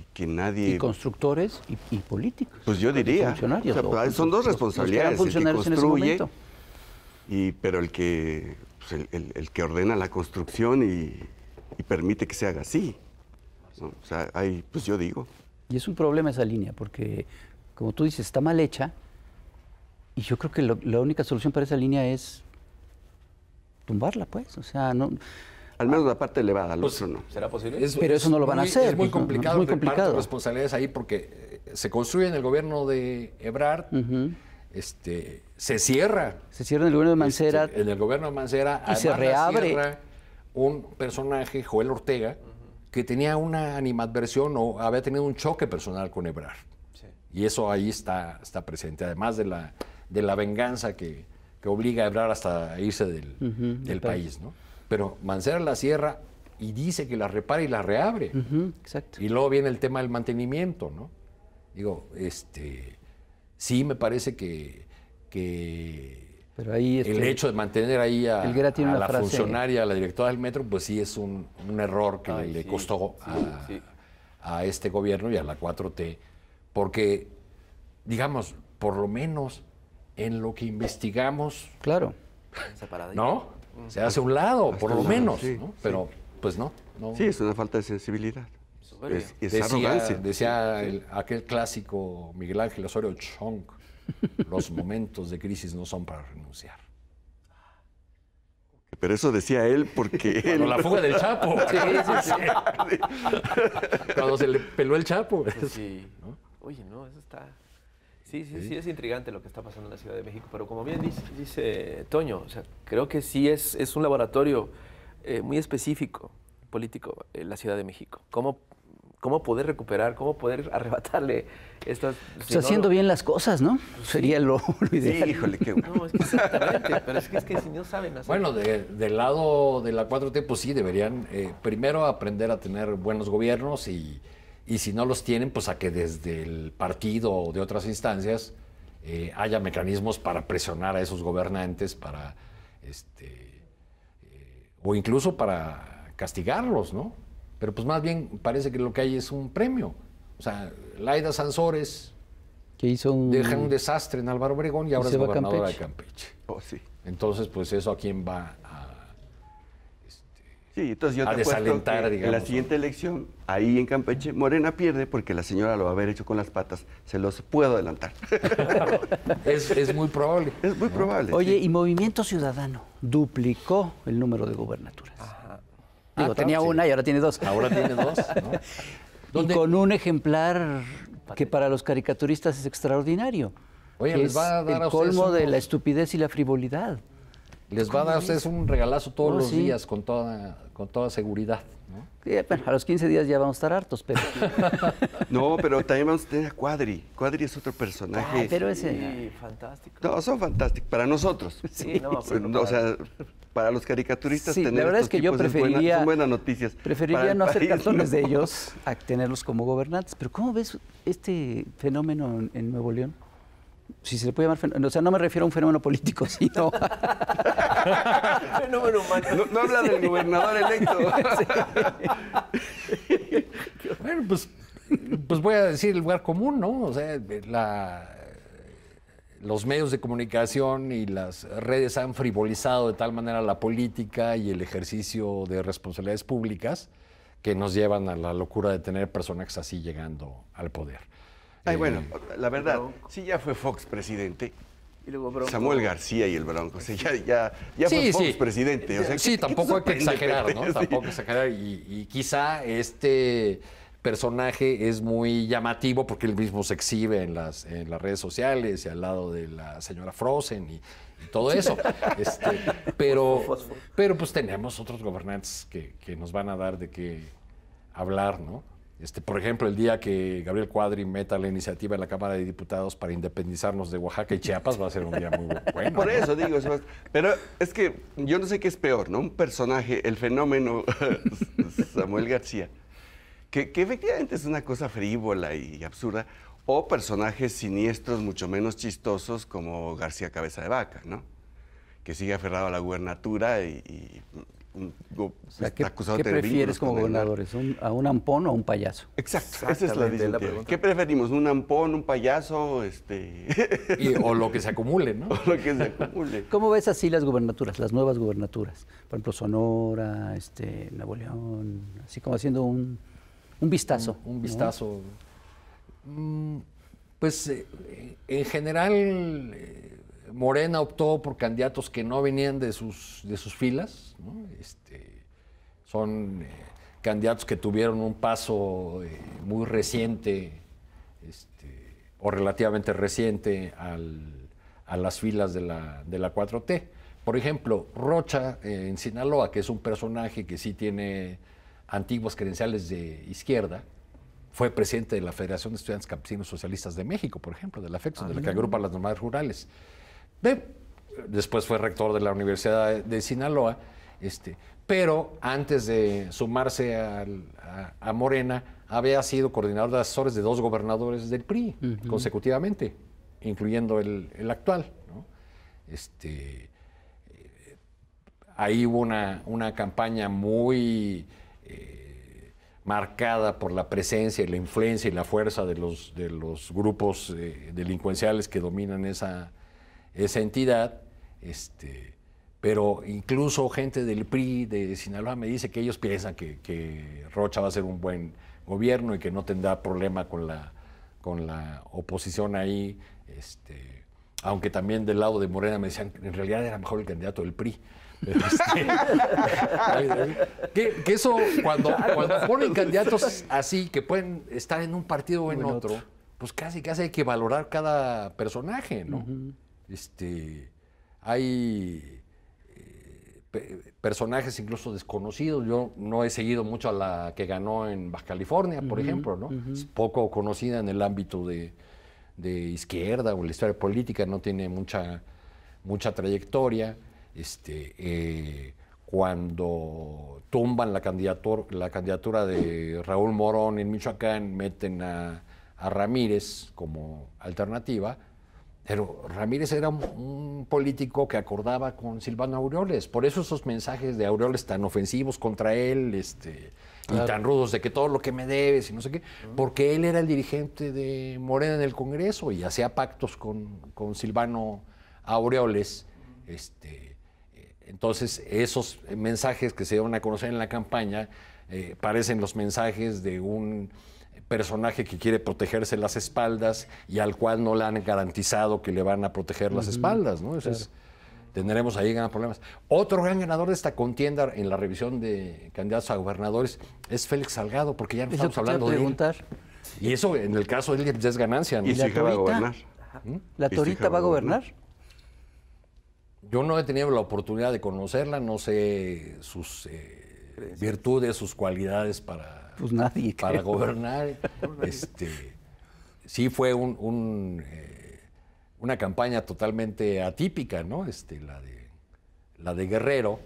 y que nadie... constructores y, políticos. Pues yo diría. son dos responsabilidades. construye, y, pero el que, pues, el, que ordena la construcción y, permite que se haga así. O sea, hay, pues yo digo. Y es un problema esa línea, porque como tú dices, está mal hecha. Y yo creo que la única solución para esa línea es tumbarla, pues. O sea, no... Al menos la parte elevada, al pues, otro no. ¿Será posible? Pero eso no lo van a hacer. Es muy pues, complicado, muy complicado. responsabilidades ahí porque eh, se construye en el gobierno de Ebrard, este, se cierra. Se cierra en el gobierno de este, Mancera. en el gobierno de Mancera. Y se reabre. Un personaje, Joel Ortega, que tenía una animadversión o había tenido un choque personal con Ebrard. Y eso ahí está, está presente, además de la, de la venganza que, obliga a Ebrard hasta irse del, país, ¿no? pero Mancera la cierra y dice que la repara y la reabre. Y luego viene el tema del mantenimiento, ¿no? Digo, este, sí me parece que, el este, hecho de mantener ahí a, la funcionaria, a la directora del metro, pues sí es un, error que le costó a, a, este gobierno y a la 4T, porque, digamos, por lo menos en lo que investigamos... Claro. ¿No? se hace a un lado, por lo menos, pero pues no, Sí, es una falta de sensibilidad. decía, Decía aquel clásico Miguel Ángel Osorio Chong, los momentos de crisis no son para renunciar. Pero eso decía él porque Cuando la fuga del Chapo. Sí, sí, Cuando se le peló el Chapo. Pues sí. Oye, no, eso está... Sí, sí, sí, es intrigante lo que está pasando en la Ciudad de México, pero como bien dice, Toño, sea, creo que sí es, un laboratorio eh, muy específico político en la Ciudad de México. ¿Cómo, cómo poder recuperar, cómo poder arrebatarle estas... Pues haciendo bien las cosas, ¿no? Sería lo, ideal. híjole, qué No, es que exactamente, pero es que, si no saben hacer... Bueno, del lado de la 4T, pues sí, deberían eh, primero aprender a tener buenos gobiernos y y si no los tienen, pues a que desde el partido o de otras instancias eh, haya mecanismos para presionar a esos gobernantes, para este, eh, o incluso para castigarlos, ¿no? Pero pues más bien parece que lo que hay es un premio. O sea, Laida Sansores que hizo un... deja un desastre en Álvaro Obregón y ahora se es gobernadora Campeche. de Campeche. Oh, Entonces, pues eso a quién va desalentar, digamos, En la siguiente elección, ahí en Campeche, Morena pierde porque la señora lo va a haber hecho con las patas. Se los puedo adelantar. es, muy probable. Es muy probable. Oye, y Movimiento Ciudadano duplicó el número de gubernaturas. Ah, Digo, tenía una y ahora tiene dos. Ahora tiene dos. Y con un ejemplar que para los caricaturistas es extraordinario. Oye, les va a dar el colmo de la estupidez y la frivolidad. Les va a dar ustedes un regalazo todos los días con toda con toda seguridad. a los 15 días ya vamos a estar hartos, pero... no, pero también vamos a tener a Cuadri. Cuadri es otro personaje. Ah, pero ese... Sí, fantástico. No, son fantásticos, para nosotros. Sí, no, O sea, para los caricaturistas tener la verdad es que yo preferiría... son buenas noticias. Preferiría no hacer de ellos a tenerlos como gobernantes. Pero ¿cómo ves este fenómeno en Nuevo León? si se puede llamar o sea, no me refiero a un fenómeno político, sino... fenómeno humano. No, habla del gobernador electo. bueno, pues, pues, voy a decir el lugar común, ¿no? O sea, la, los medios de comunicación y las redes han frivolizado de tal manera la política y el ejercicio de responsabilidades públicas que nos llevan a la locura de tener personajes así llegando al poder. Ay, eh, bueno, la verdad, sí ya fue Fox presidente. Y luego Samuel García y el Bronco. O sea, ya, ya, fue Fox presidente. O sea, eh, sí, tampoco hay que exagerar, ¿no? Tampoco exagerar. Y, quizá este personaje es muy llamativo porque él mismo se exhibe en las, en las redes sociales y al lado de la señora Frozen y, todo eso. Este, pero, pero pues tenemos otros gobernantes que, que nos van a dar de qué hablar, ¿no? Este, por ejemplo, el día que Gabriel Cuadri meta la iniciativa en la Cámara de Diputados para independizarnos de Oaxaca y Chiapas va a ser un día muy bueno. Por eso digo, pero es que yo no sé qué es peor, ¿no? Un personaje, el fenómeno Samuel García, que, efectivamente es una cosa frívola y absurda, o personajes siniestros mucho menos chistosos como García Cabeza de Vaca, ¿no? Que sigue aferrado a la gubernatura y ¿qué, prefieres como gobernadores? ¿Un, ¿A un ampón o un payaso? Exacto, esa es la, la, ¿Qué preferimos? ¿Un ampón, un payaso? Este... o lo que se acumule, ¿no? lo que se acumule. ¿Cómo ves así las gubernaturas, las nuevas gubernaturas? Por ejemplo, Sonora, este, Nuevo León, así como haciendo un, vistazo. Un, vistazo. Mm, pues eh, en general... Eh, Morena optó por candidatos que no venían de sus, filas. Este, son eh, candidatos que tuvieron un paso eh, muy reciente este, o relativamente reciente a las filas de la, 4T. Por ejemplo, Rocha eh, en Sinaloa, que es un personaje que sí tiene antiguas credenciales de izquierda, fue presidente de la Federación de Estudiantes Campesinos Socialistas de México, por ejemplo, de la de la que ah, agrupa las normas rurales después fue rector de la Universidad de, Sinaloa, este, pero antes de sumarse a, Morena, había sido coordinador de asesores de dos gobernadores del PRI consecutivamente, incluyendo el, actual. Este, eh, ahí hubo una, una campaña muy eh, marcada por la presencia y la influencia y la fuerza de los, de los grupos eh, delincuenciales que dominan esa, esa entidad, este, pero incluso gente del PRI de Sinaloa me dice que ellos piensan que, Rocha va a ser un buen gobierno y que no tendrá problema con la, con la oposición ahí. Este, aunque también del lado de Morena me decían que en realidad era mejor el candidato del PRI. Este, que, eso, cuando, ponen candidatos así, que pueden estar en un partido o en, otro, pues casi casi hay que valorar cada personaje, ¿no? este, hay eh, personajes incluso desconocidos. Yo no he seguido mucho a la que ganó en Baja California, por ejemplo, ¿no? Es poco conocida en el ámbito de, izquierda o la historia política, no tiene mucha, mucha trayectoria. Este, eh, cuando tumban la, candidatura, de Raúl Morón en Michoacán, meten a, a Ramírez como alternativa pero Ramírez era un, político que acordaba con Silvano Aureoles. Por eso esos mensajes de Aureoles tan ofensivos contra él este, y tan rudos de que todo lo que me debes y no sé qué. Porque él era el dirigente de Morena en el Congreso y hacía pactos con, Silvano Aureoles. Este, eh, entonces, esos mensajes que se dieron a conocer en la campaña eh, parecen los mensajes de un personaje que quiere protegerse las espaldas y al cual no le han garantizado que le van a proteger las espaldas, ¿no? tendremos ahí grandes problemas. Otro gran ganador de esta contienda en la revisión de candidatos a gobernadores es Félix Salgado, porque ya no estamos hablando de Él. Y eso, en el caso de él, ya es ganancia. la torita? ¿Mm? va a gobernar? ¿La torita va a gobernar? Yo no he tenido la oportunidad de conocerla, no sé sus eh, virtudes, sus cualidades para pues, nadie. Para gobernar. este, sí fue un, eh, una campaña totalmente atípica, ¿no? Este, la, de, la de Guerrero.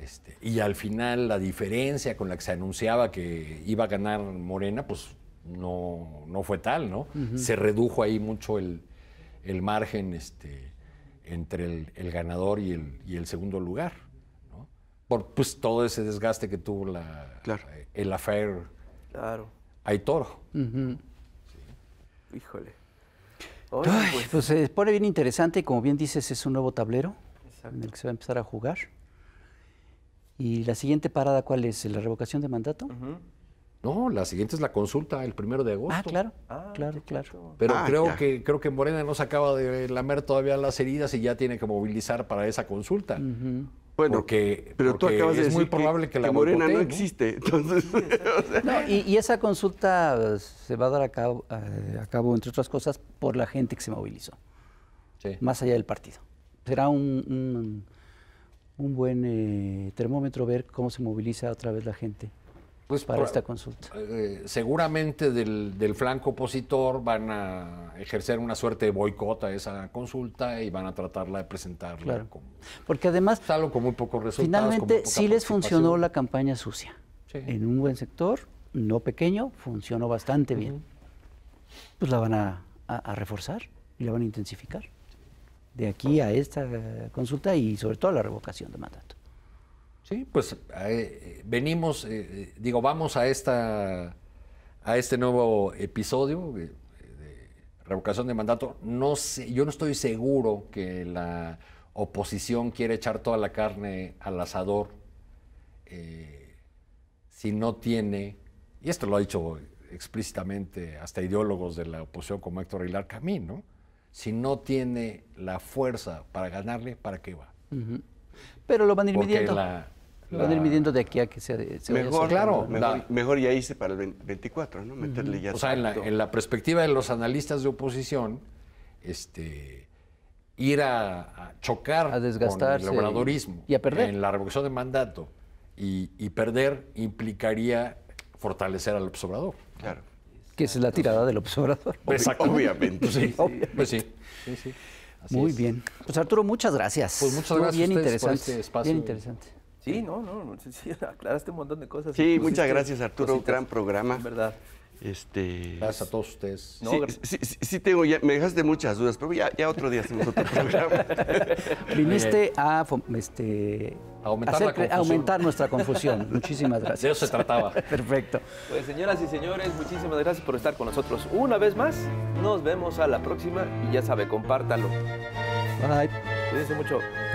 Este, y al final la diferencia con la que se anunciaba que iba a ganar Morena, pues no, fue tal, ¿no? Se redujo ahí mucho el, margen este, entre el, ganador y el, segundo lugar, Por pues, todo ese desgaste que tuvo la, el affair Claro. Hay toro. Híjole. Pues, pues. se pone bien interesante, como bien dices, es un nuevo tablero en el que se va a empezar a jugar. ¿Y la siguiente parada cuál es? ¿La revocación de mandato? No, la siguiente es la consulta el primero de agosto. Ah, claro, ah, claro, claro. Pero ah, creo, que, creo que Morena no se acaba de lamer todavía las heridas y ya tiene que movilizar para esa consulta. Bueno, porque, pero es muy probable que, la Morena no, existe. y, esa consulta se va a dar a cabo, eh, a cabo, entre otras cosas, por la gente que se movilizó, más allá del partido. Será un, un, buen eh, termómetro ver cómo se moviliza otra vez la gente pues, para esta consulta? Eh, seguramente del, flanco opositor van a ejercer una suerte de boicot a esa consulta y van a tratarla de presentarla. Como, Porque además. Pues, con muy pocos resultados. Finalmente, sí les funcionó la campaña sucia. En un buen sector, no pequeño, funcionó bastante bien. Pues la van a, a reforzar y la van a intensificar de aquí a esta consulta y sobre todo a la revocación de mandato. Sí, pues eh, eh, venimos, eh, digo, vamos a, esta, a este nuevo episodio de, revocación de mandato. No sé, yo no estoy seguro que la oposición quiere echar toda la carne al asador si no tiene, y esto lo ha dicho explícitamente hasta ideólogos de la oposición como Héctor Aguilar Camín, ¿no? Si no tiene la fuerza para ganarle, ¿para qué va? Pero lo van a ir Van a ir midiendo de aquí a que se, se mejor, claro, mejor, mejor, ya hice para el 24, ¿no? Meterle ya. O sea, en la, en la, perspectiva de los analistas de oposición, este, ir a, chocar a con el obradorismo y a perder. en la revolución de mandato y, perder implicaría fortalecer al observador. Claro. Que es la tirada del observador. Obviamente. obviamente. Pues sí. Pues Muy bien. Pues Arturo, muchas gracias. Pues muchas gracias. Bien interesante. Por este espacio. Bien interesante. Sí, no, no, sí, aclaraste un montón de cosas. Sí, muchas este, gracias Arturo, un gran programa. En verdad. Este... Gracias a todos ustedes. sí, sí, tengo, ya, me dejaste muchas dudas, pero ya, otro día hacemos otro programa. Viniste a, este, a aumentar, nuestra confusión. muchísimas gracias. De eso se trataba. Perfecto. Pues señoras y señores, muchísimas gracias por estar con nosotros una vez más. Nos vemos a la próxima y ya sabe, compártalo. Bye. Cuídense mucho.